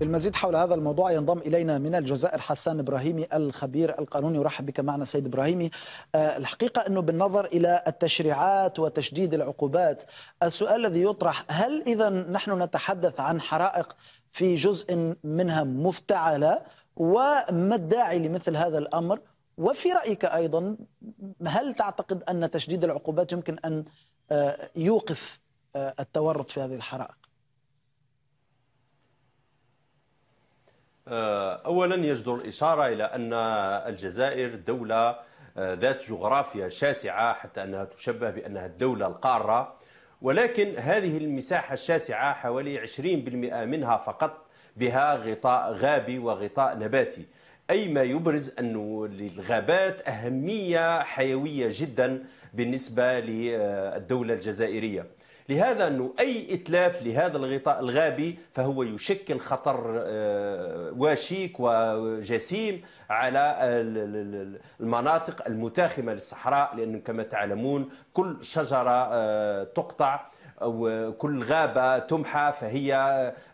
للمزيد حول هذا الموضوع ينضم إلينا من الجزائر حسان إبراهيمي الخبير القانوني ورحب بك معنا سيد إبراهيمي آه، الحقيقة أنه بالنظر إلى التشريعات وتشديد العقوبات السؤال الذي يطرح هل إذا نحن نتحدث عن حرائق في جزء منها مفتعلة وما الداعي لمثل هذا الأمر وفي رأيك أيضا هل تعتقد أن تشديد العقوبات يمكن أن آه، يوقف آه، التورط في هذه الحرائق آه، اولا يجدر الاشاره الى ان الجزائر دوله آه، ذات جغرافيا شاسعه حتى انها تشبه بانها الدوله القاره ولكن هذه المساحه الشاسعه حوالي 20% منها فقط بها غطاء غابي وغطاء نباتي اي ما يبرز انه للغابات اهميه حيويه جدا بالنسبه للدوله الجزائريه لهذا أنه أي إتلاف لهذا الغطاء الغابي فهو يشكل خطر آه، وشيك وجسيم على المناطق المتاخمة للصحراء لأن كما تعلمون كل شجرة آه، تقطع أو كل غابة تمحى فهي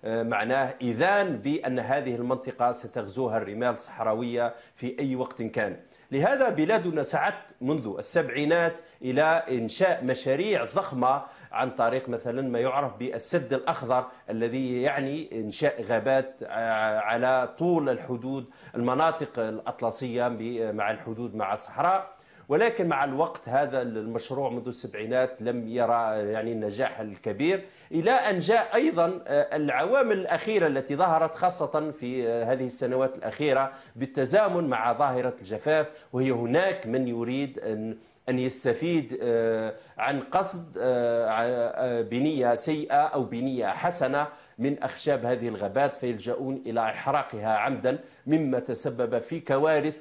آه، معناه إذان بأن هذه المنطقة ستغزوها الرمال الصحراوية في أي وقت كان لهذا بلادنا سعت منذ السبعينات إلى إنشاء مشاريع ضخمة عن طريق مثلا ما يعرف بالسد الأخضر الذي يعني إنشاء غابات آه، على طول الحدود المناطق الأطلسية مع الحدود مع الصحراء ولكن مع الوقت هذا المشروع منذ السبعينات لم يرى يعني النجاح الكبير الى ان جاء ايضا آه، العوامل الاخيره التي ظهرت خاصه في آه، هذه السنوات الاخيره بالتزامن مع ظاهره الجفاف وهي هناك من يريد ان أن يستفيد آه، عن قصد آه، آه، بنية سيئة أو بنية حسنة من أخشاب هذه الغابات فيلجؤون إلى إحراقها عمدا مما تسبب في كوارث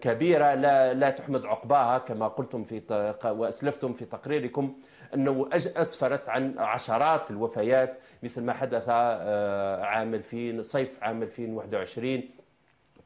كبيرة لا, لا تحمد عقباها كما قلتم في وأسلفتم في تقريركم أنه أسفرت عن عشرات الوفيات مثل ما حدث عام 2000 صيف عام 2021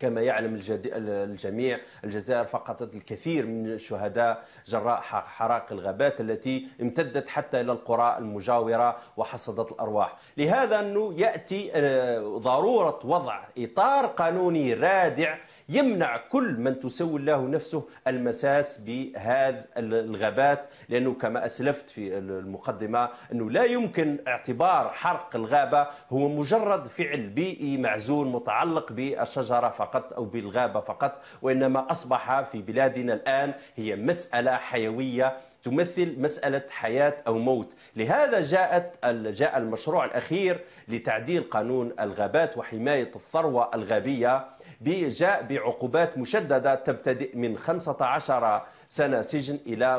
كما يعلم الجميع الجزائر فقدت الكثير من الشهداء جراء حراق الغابات التي امتدت حتى إلى القرى المجاورة وحصدت الأرواح لهذا أنه يأتي آه، ضرورة وضع إطار قانوني رادع يمنع كل من تسول له نفسه المساس بهذا الغابات لأنه كما أسلفت في المقدمة أنه لا يمكن اعتبار حرق الغابة هو مجرد فعل بيئي معزول متعلق بالشجرة فقط أو بالغابة فقط وإنما أصبح في بلادنا الآن هي مسألة حيوية تمثل مسألة حياة أو موت لهذا جاءت جاء المشروع الأخير لتعديل قانون الغابات وحماية الثروة الغابية جاء بعقوبات مشددة تبتدئ من 15 سنة سجن إلى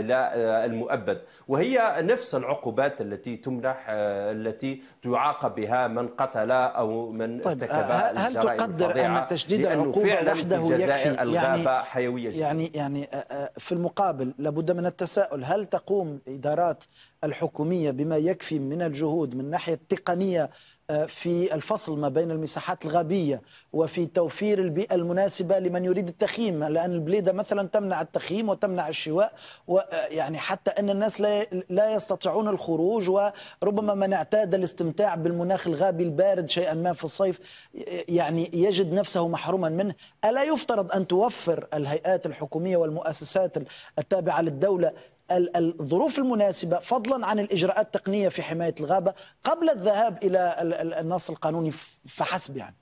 إلى آه، المؤبد وهي نفس العقوبات التي تمنح آه، التي تعاقب بها من قتل أو من طيب ارتكب آه، هل تقدر أن تشديد العقوبة وحده يكفي الغابة يعني حيوية جدا. يعني يعني في المقابل لابد من التساؤل هل تقوم إدارات الحكومية بما يكفي من الجهود من ناحية التقنية في الفصل ما بين المساحات الغابية وفي توفير البيئة المناسبة لمن يريد التخييم لأن البليدة مثلا تمنع التخييم وتمنع الشواء ويعني آه، حتى أن الناس لا, لا يستطيعون الخروج وربما من اعتاد الاستمتاع بالمناخ الغابي البارد شيئا ما في الصيف يعني يجد نفسه محروما منه ألا يفترض أن توفر الهيئات الحكومية والمؤسسات التابعة للدولة الظروف المناسبة فضلا عن الإجراءات التقنية في حماية الغابة قبل الذهاب إلى النص القانوني فحسب يعني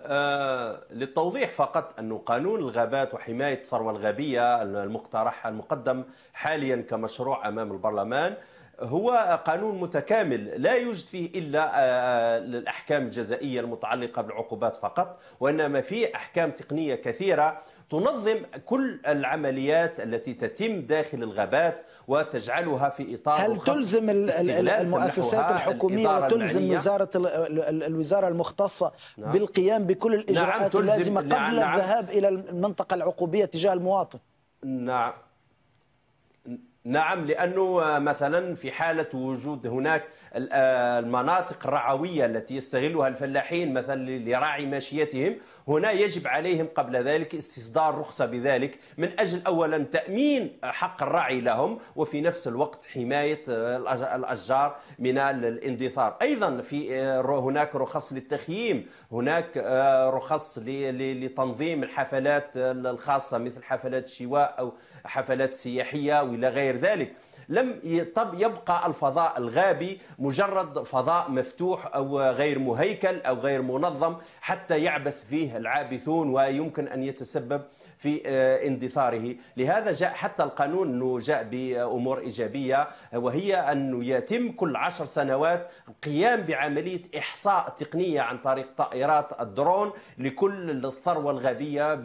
آه للتوضيح فقط أن قانون الغابات وحماية الثروة الغابية المقترح المقدم حاليا كمشروع أمام البرلمان آه هو قانون متكامل لا يوجد فيه إلا آه، آه، الأحكام الجزائية المتعلقة بالعقوبات فقط وإنما فيه أحكام تقنية كثيرة تنظم كل العمليات التي تتم داخل الغابات وتجعلها في اطار هل تلزم المؤسسات الحكوميه وتلزم وزاره الوزاره المختصه نعم. بالقيام بكل نعم، الاجراءات نعم اللازمه قبل نعم،, نعم. الذهاب الى المنطقه العقوبيه تجاه المواطن نعم نعم لأنه آه، مثلا في حالة وجود هناك آه، المناطق الرعويه التي يستغلها الفلاحين مثلا لراعي ماشيتهم هنا يجب عليهم قبل ذلك استصدار رخصه بذلك من اجل اولا تامين حق الرعي لهم وفي نفس الوقت حمايه آه، الاشجار من الاندثار ايضا في آه، هناك رخص للتخييم هناك رخص لتنظيم الحفلات الخاصه مثل حفلات الشواء او حفلات سياحيه والى غير ذلك لم يبقى الفضاء الغابي مجرد فضاء مفتوح أو غير مهيكل أو غير منظم حتى يعبث فيه العابثون ويمكن أن يتسبب في آه، اندثاره لهذا جاء حتى القانون أنه جاء بأمور إيجابية وهي أنه يتم كل عشر سنوات القيام بعملية إحصاء تقنية عن طريق طائرات الدرون لكل الثروة الغابية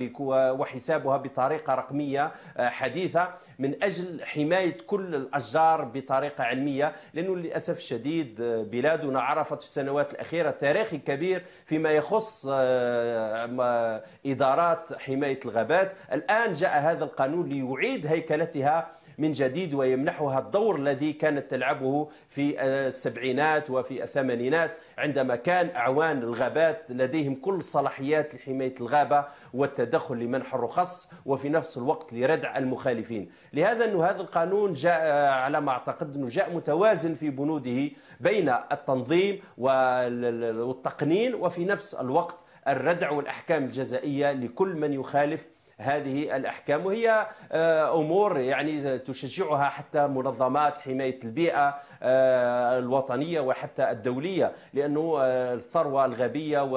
وحسابها بطريقة رقمية آه، حديثة من أجل حماية كل الأشجار بطريقة علمية لأنه للأسف الشديد آه، بلادنا عرفت في السنوات الأخيرة تاريخ كبير فيما يخص آه، إدارات حماية الغابات الآن جاء هذا القانون ليعيد هيكلتها من جديد ويمنحها الدور الذي كانت تلعبه في السبعينات وفي الثمانينات عندما كان أعوان الغابات لديهم كل صلاحيات لحماية الغابة والتدخل لمنح الرخص وفي نفس الوقت لردع المخالفين لهذا أن هذا القانون جاء على ما أعتقد أنه جاء متوازن في بنوده بين التنظيم والتقنين وفي نفس الوقت الردع والأحكام الجزائية لكل من يخالف هذه الاحكام وهي آه، امور يعني تشجعها حتى منظمات حمايه البيئه آه، الوطنيه وحتى الدوليه لانه آه، الثروه الغابيه طيب،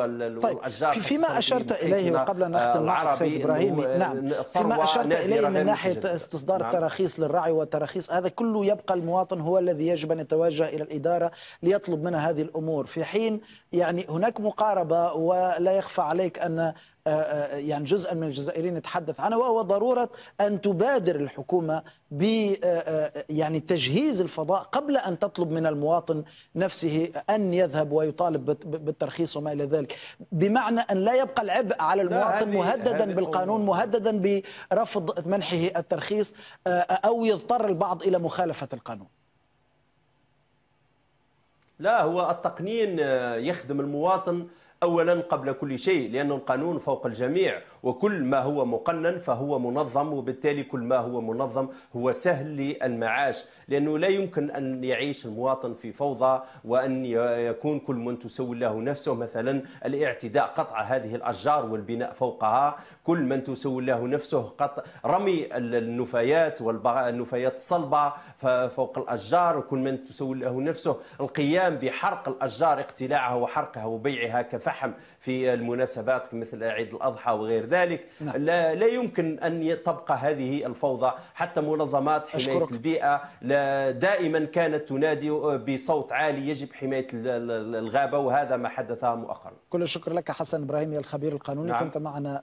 والاشجار طيب فيما نعم، اشرت اليه قبل ان اختم معك سيد ابراهيم نعم فيما اشرت اليه من ناحيه استصدار نعم. التراخيص للرعي والتراخيص هذا كله يبقى المواطن هو الذي يجب ان يتوجه الى الاداره ليطلب منها هذه الامور في حين يعني هناك مقاربه ولا يخفى عليك ان آه، آه، يعني جزءا من الجزائريين نتحدث عنه وهو ضرورة أن تبادر الحكومة ب آه، يعني تجهيز الفضاء قبل أن تطلب من المواطن نفسه أن يذهب ويطالب بالترخيص وما إلى ذلك بمعنى أن لا يبقى العبء على المواطن مهددا بالقانون مهددا برفض منحه الترخيص أو يضطر البعض إلى مخالفة القانون لا هو التقنين يخدم المواطن أولا قبل كل شيء لأن القانون فوق الجميع وكل ما هو مقنن فهو منظم وبالتالي كل ما هو منظم هو سهل للمعاش لأنه لا يمكن أن يعيش المواطن في فوضى وأن يكون كل من تسول له نفسه مثلا الاعتداء قطع هذه الأشجار والبناء فوقها كل من تسول له نفسه قطع رمي النفايات والنفايات الصلبة فوق الأشجار وكل من تسول له نفسه القيام بحرق الأشجار اقتلاعها وحرقها وبيعها كفحم في المناسبات مثل عيد الأضحى وغير ذلك ذلك نعم. لا, لا يمكن أن تبقى هذه الفوضى حتى منظمات حماية أشكرك. البيئة لا دائما كانت تنادي بصوت عالي يجب حماية الغابة وهذا ما حدث مؤخرا كل الشكر لك حسن إبراهيم الخبير القانوني نعم. كنت معنا